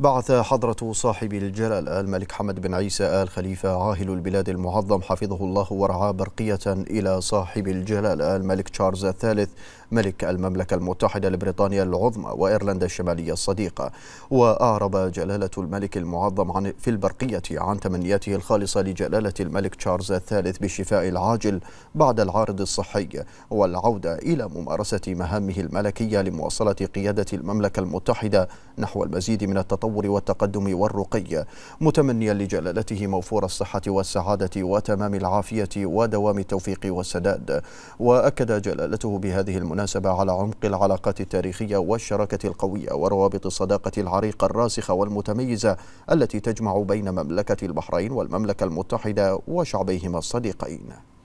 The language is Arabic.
بعث حضرة صاحب الجلال الملك حمد بن عيسى آل خليفة عاهل البلاد المعظم حفظه الله ورعاه برقية إلى صاحب الجلال الملك تشارلز الثالث ملك المملكة المتحدة لبريطانيا العظمى وإيرلندا الشمالية الصديقة وأعرب جلالة الملك المعظم عن في البرقية عن تمنياته الخالصة لجلالة الملك تشارلز الثالث بالشفاء العاجل بعد العارض الصحي والعودة إلى ممارسة مهامه الملكية لمواصلة قيادة المملكة المتحدة نحو المزيد من التطور والتقدم والرقي متمنيا لجلالته موفور الصحة والسعادة وتمام العافية ودوام التوفيق والسداد وأكد جلالته بهذه المناسبة على عمق العلاقات التاريخية والشراكة القوية وروابط الصداقة العريقة الراسخة والمتميزة التي تجمع بين مملكة البحرين والمملكة المتحدة وشعبيهما الصديقين